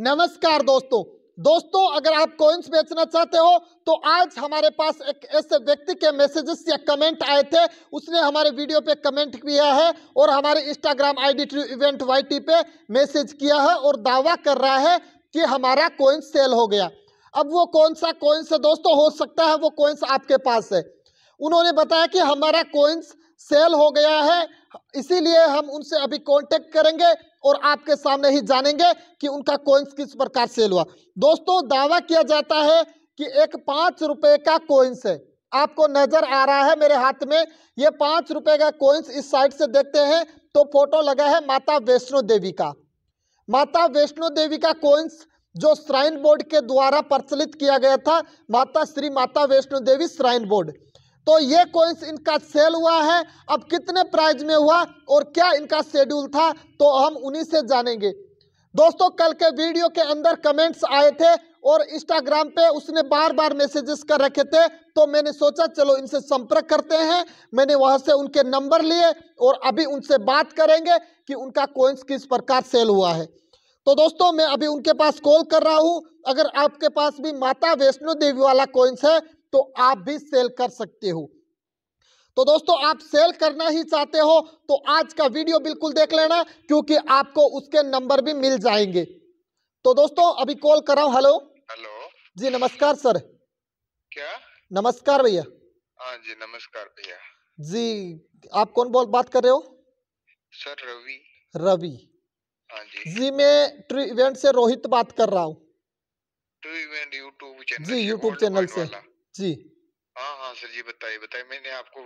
नमस्कार दोस्तों दोस्तों अगर आप कॉइन्स बेचना चाहते हो तो आज हमारे पास एक ऐसे व्यक्ति के मैसेजेस या कमेंट आए थे उसने हमारे वीडियो पे कमेंट किया है और हमारे Instagram ID D event T पे मैसेज किया है और दावा कर रहा है कि हमारा कॉइन्स सेल हो गया अब वो कौन सा कॉइन्स है दोस्तों हो सकता है वो कॉइन्स आपके पास है उन्होंने बताया कि हमारा कॉइन्स सेल हो गया है इसीलिए हम उनसे अभी कांटेक्ट करेंगे और आपके सामने ही जानेंगे कि उनका कोइंस किस प्रकार सेल हुआ दोस्तों दावा किया जाता है कि एक पाँच रुपये का कोइंस है आपको नजर आ रहा है मेरे हाथ में ये पाँच रुपये का कोइंस इस साइड से देखते हैं तो फोटो लगा है माता वैष्णो देवी का माता वैष्णो देवी का कोइंस जो श्राइन बोर्ड के द्वारा प्रचलित किया गया था माता श्री माता वैष्णो देवी श्राइन बोर्ड तो ये कॉइन्स इनका सेल हुआ है अब कितने प्राइस में हुआ और क्या इनका शेड्यूल था तो हम उन्हीं से जानेंगे दोस्तों कल के वीडियो के अंदर कमेंट्स आए थे और इंस्टाग्राम पे उसने बार बार मैसेजेस कर रखे थे तो मैंने सोचा चलो इनसे संपर्क करते हैं मैंने वहां से उनके नंबर लिए और अभी उनसे बात करेंगे कि उनका कोइंस किस प्रकार सेल हुआ है तो दोस्तों मैं अभी उनके पास कॉल कर रहा हूं अगर आपके पास भी माता वैष्णो देवी वाला कोइंस है तो आप भी सेल कर सकते हो तो दोस्तों आप सेल करना ही चाहते हो तो आज का वीडियो बिल्कुल देख लेना क्योंकि आपको उसके नंबर भी मिल जाएंगे तो दोस्तों अभी कॉल हूँ हेलो हेलो जी नमस्कार सर क्या नमस्कार भैया हाँ जी नमस्कार भैया जी आप कौन बोल बात कर रहे हो सर रवि रवि हाँ जी जी मैं ट्रू इवेंट से रोहित बात कर रहा हूँ जी यूट्यूब चैनल से जी हाँ हाँ सर जी बताइए बताइए मैंने आपको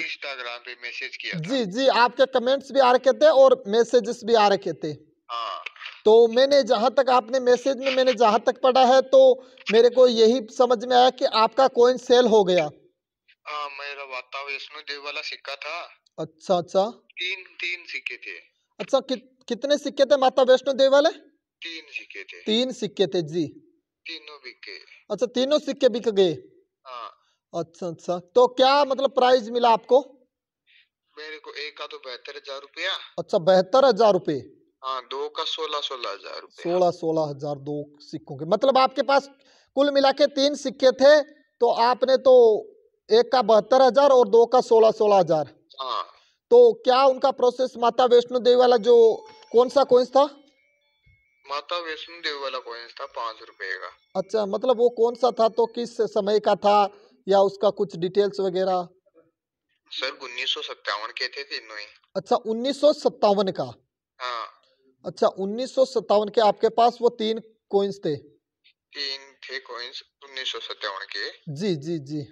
इंस्टाग्राम पे मैसेज किया था। जी जी आपके कमेंट्स भी आ रखे थे और मैसेजेस भी आ रखे थे हाँ। तो मैंने जहाँ तक आपने मैसेज में मैंने जहाँ तक पढ़ा है तो मेरे को यही समझ में आया कि आपका कोइन सेल हो गया आ, हाँ, मेरा वाता वैष्णो देव वाला सिक्का था अच्छा अच्छा तीन तीन सिक्के थे अच्छा कि, कितने सिक्के थे माता वैष्णो देव वाले तीन सिक्के थे तीन सिक्के थे जी तीनों बिके अच्छा तीनों सिक्के बिक गए हाँ। अच्छा अच्छा तो क्या मतलब प्राइस मिला आपको मेरे को एक का तो बहत्तर हजार रूपया अच्छा बहत्तर हजार रूपए हाँ, दो का सोलह सोलह हजार सोलह सोलह हजार दो सिक्कों के मतलब आपके पास कुल मिला के तीन सिक्के थे तो आपने तो एक का बहत्तर हजार और दो का सोलह सोलह हजार हाँ। तो क्या उनका प्रोसेस माता वैष्णो देवी वाला जो कौन सा कोइंस था माता वैष्णो देवी वाला कॉइन था पाँच रुपए का अच्छा मतलब वो कौन सा था तो किस समय का था या उसका कुछ डिटेल्स वगैरह सर उन्नीस सौ सत्तावन के थे तीनों ही अच्छा उन्नीस सौ सत्तावन का हाँ अच्छा उन्नीस सौ सत्तावन के आपके पास वो तीन कोइंस थे तीन थे कोइंस उन्नीस सौ सत्तावन के जी जी जी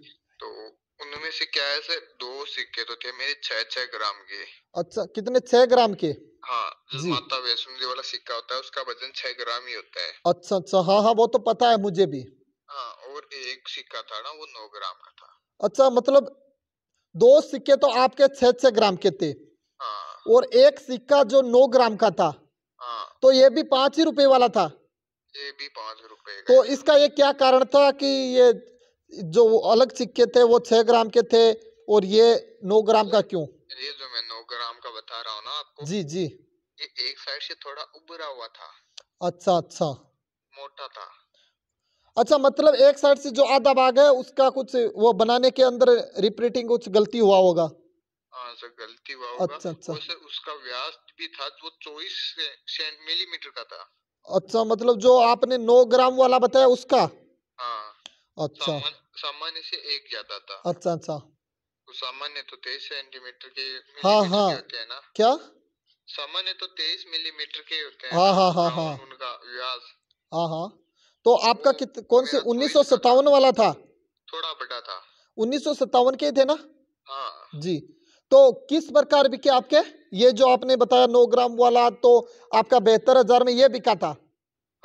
में से क्या है सर दो सिक्के तो थे मेरे छह छह ग्राम के अच्छा कितने छह ग्राम के हाँ जी माता वैष्णो देवी वाला सिक्का होता है उसका वजन छह ग्राम ही होता है अच्छा अच्छा हाँ हाँ वो तो पता है मुझे भी हाँ और एक सिक्का था ना वो नौ ग्राम का था अच्छा मतलब दो सिक्के तो आपके छह छह ग्राम के थे हाँ। और एक सिक्का जो नौ ग्राम का था हाँ। तो ये भी पांच ही रुपए वाला था ये भी पांच रुपए तो इसका ये क्या कारण था कि ये जो अलग सिक्के थे वो छह ग्राम के थे और ये नौ ग्राम का क्यों ये जो मैं नौ ग्राम का बता रहा हूँ ना आपको जी जी ये एक साइड से थोड़ा उभरा हुआ था अच्छा अच्छा मोटा था अच्छा मतलब एक साइड से जो आधा भाग है उसका कुछ वो बनाने के अंदर रिप्रिंटिंग कुछ गलती हुआ होगा हाँ, गलती हुआ होगा अच्छा अच्छा उसका व्यास भी था वो चौबीस मिलीमीटर का था अच्छा मतलब जो आपने नौ ग्राम वाला बताया उसका हाँ अच्छा सामान्य से एक ज्यादा था अच्छा अच्छा सामान्य तो तेईस सेंटीमीटर के हाँ हाँ होते हैं ना क्या सामान्य तो तेईस मिलीमीटर के होते हैं हाँ हाँ हाँ हाँ उनका व्यास हाँ हाँ तो आपका कित, कौन से उन्नीस सौ सत्तावन वाला था थोड़ा बड़ा था उन्नीस सौ सत्तावन के थे ना हाँ जी तो किस प्रकार बिके आपके ये जो आपने बताया नौ ग्राम वाला तो आपका बेहतर हजार में ये बिका था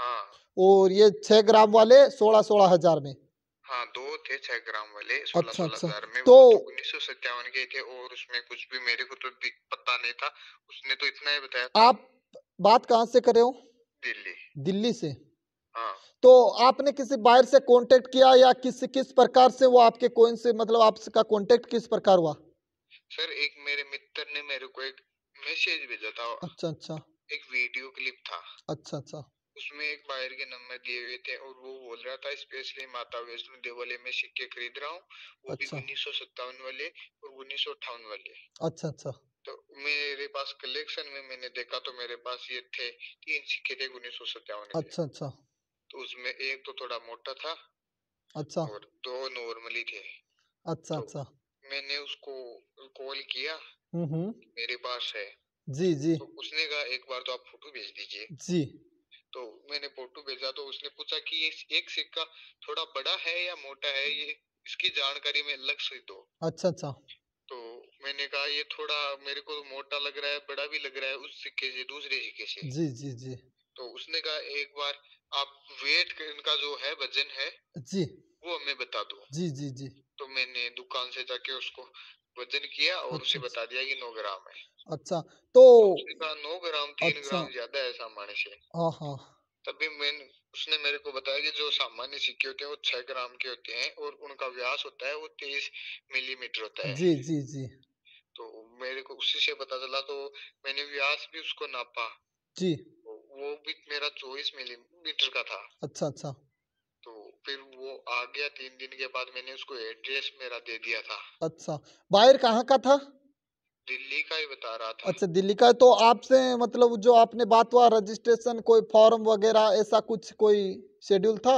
हाँ। और ये छह ग्राम वाले सोलह सोलह हजार में हाँ दो थे छह ग्राम वाले सोलह अच्छा, सोलह अच्छा। हजार में तो, तो उन्नीस सौ सत्तावन के थे और उसमें कुछ भी मेरे को तो पता नहीं था उसने तो इतना ही बताया आप बात कहाँ से करे हो दिल्ली दिल्ली से हाँ तो आपने किसी बाहर से कांटेक्ट किया या किस किस प्रकार से वो आपके कोइन से मतलब आपका कांटेक्ट किस प्रकार हुआ सर एक मेरे मित्र ने मेरे को एक मैसेज भेजा था अच्छा अच्छा एक वीडियो क्लिप था अच्छा अच्छा उसमें एक बायर के नंबर दिए हुए थे और वो बोल रहा था स्पेशली माता वैष्णो देवालय में सिक्के खरीद रहा हूँ वो अच्छा। भी उन्नीस वाले और उन्नीस वाले अच्छा अच्छा तो मेरे पास कलेक्शन में मैंने देखा तो मेरे पास ये थे तीन सिक्के थे उन्नीस सौ सत्तावन अच्छा अच्छा तो उसमें एक तो थोड़ा मोटा था अच्छा और दो नॉर्मली थे अच्छा तो अच्छा मैंने उसको कॉल किया हम्म, हम्म। मेरे पास है जी जी तो उसने कहा एक बार तो आप फोटो भेज दीजिए जी मैंने फोटो भेजा तो उसने पूछा कि ये एक सिक्का थोड़ा बड़ा है या मोटा है ये इसकी जानकारी में अलग से दो तो। अच्छा अच्छा तो मैंने कहा ये थोड़ा मेरे को मोटा लग रहा है बड़ा भी लग रहा है उस सिक्के से दूसरे सिक्के से जी जी जी तो उसने कहा एक बार आप वेट इनका जो है वजन है जी वो हमें बता दो जी जी जी तो मैंने दुकान से जाके उसको वजन किया और अच्छा, उसे बता दिया कि नौ ग्राम है अच्छा तो, तो नौ ग्राम तीन अच्छा, ग्राम ज्यादा है सामान्य से हाँ हाँ तभी मैंने उसने मेरे को बताया कि जो सामान्य सिक्के होते हैं वो छह ग्राम के होते हैं और उनका व्यास होता है वो तेईस मिलीमीटर होता है जी जी जी तो मेरे को उसी से पता चला तो मैंने व्यास भी उसको नापा जी वो भी मेरा चौबीस मिलीमीटर का था अच्छा अच्छा तो फिर वो आ गया तीन दिन के बाद मैंने उसको एड्रेस मेरा दे दिया था अच्छा बाहर कहाँ का था दिल्ली का ही बता रहा था अच्छा दिल्ली का तो आपसे मतलब जो आपने बात हुआ रजिस्ट्रेशन कोई फॉर्म वगैरह ऐसा कुछ कोई शेड्यूल था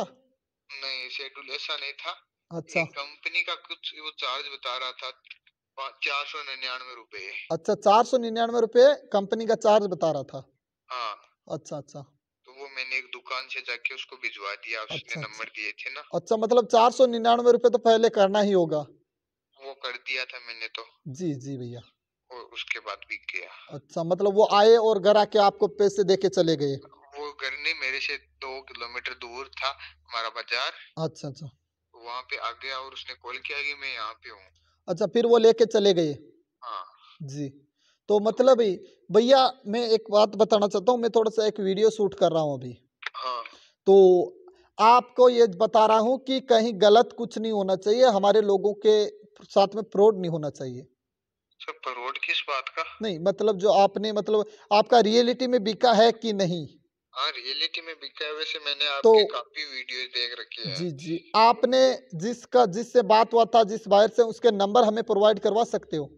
नहीं शेड्यूल ऐसा नहीं था अच्छा कंपनी का कुछ वो चार्ज बता रहा था चार सौ निन्यानवे रूपए अच्छा चार सौ निन्यानवे रूपए कंपनी का चार्ज बता रहा था हाँ अच्छा अच्छा तो वो मैंने एक दुकान से जाके उसको भिजवा दिया उसने अच्छा, अच्छा, नंबर दिए थे ना अच्छा मतलब चार सौ निन्यानवे रूपए तो पहले करना ही होगा वो कर दिया था मैंने तो जी जी भैया और उसके बाद भी गया अच्छा मतलब वो आए और घर आके आपको पैसे दे के चले गए वो घर नहीं मेरे से दो किलोमीटर दूर था हमारा बाजार अच्छा अच्छा वहाँ पे आ गया और उसने कॉल किया कि मैं यहाँ पे हूँ अच्छा फिर वो लेके चले गए हाँ जी तो मतलब भैया मैं एक बात बताना चाहता हूँ मैं थोड़ा सा एक वीडियो शूट कर रहा हूँ अभी हाँ। तो आपको ये बता रहा हूँ कि कहीं गलत कुछ नहीं होना चाहिए हमारे लोगों के साथ में फ्रॉड नहीं होना चाहिए तो पर किस बात का नहीं मतलब जो आपने मतलब आपका रियलिटी में बिका है कि नहीं हाँ रियलिटी में बिका है वैसे मैंने तो आपके तो, काफी वीडियो देख रखे हैं जी जी आपने जिसका जिससे बात हुआ था जिस वायर से उसके नंबर हमें प्रोवाइड करवा सकते हो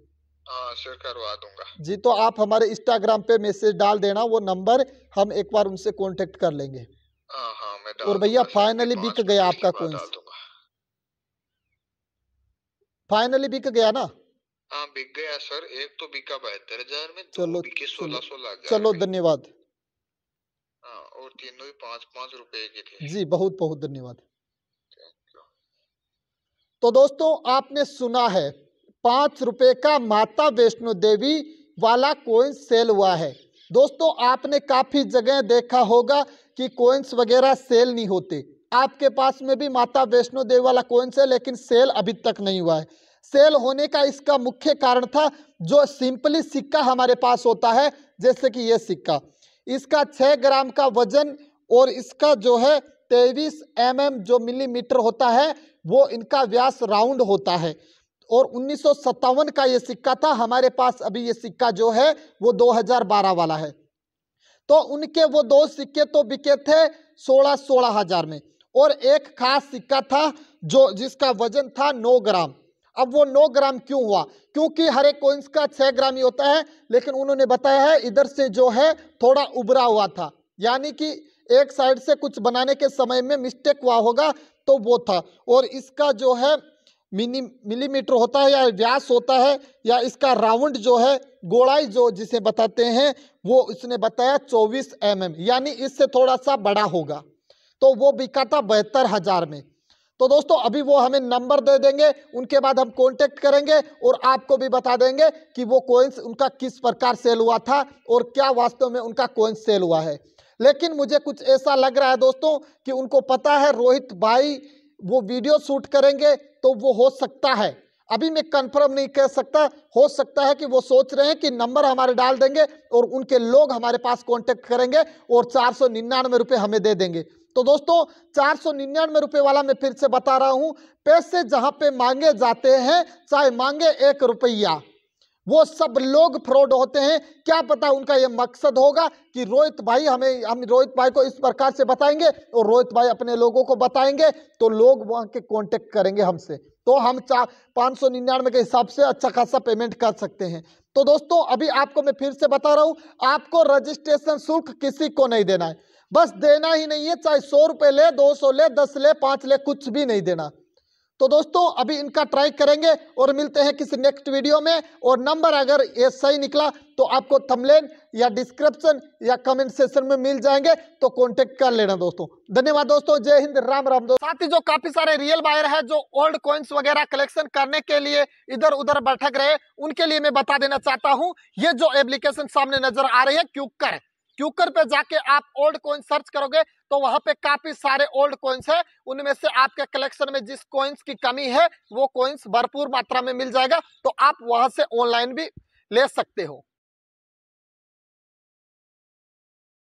सर हाँ, करवा दूंगा जी तो आप हमारे इंस्टाग्राम पे मैसेज डाल देना वो नंबर हम एक बार उनसे कॉन्टेक्ट कर लेंगे हाँ, हाँ, मैं और भैया फाइनली बिक गया आपका कोई फाइनली बिक गया ना हाँ बिक गया सर एक तो बिका बहत्तर हजार में चलो बिके सोलह सोलह चलो धन्यवाद हाँ, और तीनों ही पाँच पाँच रुपए के थे जी बहुत बहुत धन्यवाद तो दोस्तों आपने सुना है पाँच रुपए का माता वैष्णो देवी वाला कोइंस सेल हुआ है दोस्तों आपने काफ़ी जगह देखा होगा कि कोइंस वगैरह सेल नहीं होते आपके पास में भी माता वैष्णो देवी वाला कोइंस है लेकिन सेल अभी तक नहीं हुआ है सेल होने का इसका मुख्य कारण था जो सिंपली सिक्का हमारे पास होता है जैसे कि ये सिक्का इसका छः ग्राम का वजन और इसका जो है तेईस एम mm जो मिलीमीटर होता है वो इनका व्यास राउंड होता है और उन्नीस का ये सिक्का था हमारे पास अभी ये सिक्का जो है वो 2012 वाला है तो उनके वो दो सिक्के तो बिके थे सोलह सोलह हजार में और एक खास सिक्का था जो जिसका वजन था नौ ग्राम अब वो नौ ग्राम क्यों हुआ क्योंकि हर एक कोइंस का छह ग्राम ही होता है लेकिन उन्होंने बताया है इधर से जो है थोड़ा उभरा हुआ था यानी कि एक साइड से कुछ बनाने के समय में मिस्टेक हुआ होगा तो वो था और इसका जो है मिनी मिलीमीटर होता है या व्यास होता है या इसका राउंड जो है गोड़ाई जो जिसे बताते हैं वो इसने बताया 24 एम mm, यानी इससे थोड़ा सा बड़ा होगा तो वो बिका था बहत्तर हज़ार में तो दोस्तों अभी वो हमें नंबर दे देंगे उनके बाद हम कॉन्टेक्ट करेंगे और आपको भी बता देंगे कि वो कोइंस उनका किस प्रकार सेल हुआ था और क्या वास्तव में उनका कोइंस सेल हुआ है लेकिन मुझे कुछ ऐसा लग रहा है दोस्तों कि उनको पता है रोहित भाई वो वीडियो शूट करेंगे तो वो हो सकता है अभी मैं कंफर्म नहीं कह सकता हो सकता है कि वो सोच रहे हैं कि नंबर हमारे डाल देंगे और उनके लोग हमारे पास कांटेक्ट करेंगे और चार सौ निन्यानवे रुपये हमें दे देंगे तो दोस्तों चार सौ निन्यानवे रुपये वाला मैं फिर से बता रहा हूँ पैसे जहाँ पे मांगे जाते हैं चाहे मांगे एक रुपया वो सब लोग फ्रॉड होते हैं क्या पता उनका ये मकसद होगा कि रोहित भाई हमें हम रोहित भाई को इस प्रकार से बताएंगे और रोहित भाई अपने लोगों को बताएंगे तो लोग वहाँ के कॉन्टेक्ट करेंगे हमसे तो हम चार पाँच सौ निन्यानवे के हिसाब से अच्छा खासा पेमेंट कर सकते हैं तो दोस्तों अभी आपको मैं फिर से बता रहा हूँ आपको रजिस्ट्रेशन शुल्क किसी को नहीं देना है बस देना ही नहीं है चाहे सौ रुपए ले दो सौ ले दस ले पांच ले कुछ भी नहीं देना तो दोस्तों अभी इनका ट्राई करेंगे और मिलते हैं किसी नेक्स्ट वीडियो में और नंबर अगर ये सही निकला तो आपको थमलेन या डिस्क्रिप्शन या कमेंट सेशन में मिल जाएंगे तो कांटेक्ट कर लेना दोस्तों धन्यवाद दोस्तों जय हिंद राम राम दोस्तों साथ ही जो काफी सारे रियल बायर है जो ओल्ड कॉइन्स वगैरह कलेक्शन करने के लिए इधर उधर बैठक रहे उनके लिए मैं बता देना चाहता हूँ ये जो एप्लीकेशन सामने नजर आ रही है क्यूकर क्यूकर पे जाके आप ओल्ड कॉइन सर्च करोगे तो वहां पे काफी सारे ओल्ड कॉइन्स है उनमें से आपके कलेक्शन में जिस कॉइन्स की कमी है वो कॉइन्स भरपूर मात्रा में मिल जाएगा तो आप वहां से ऑनलाइन भी ले सकते हो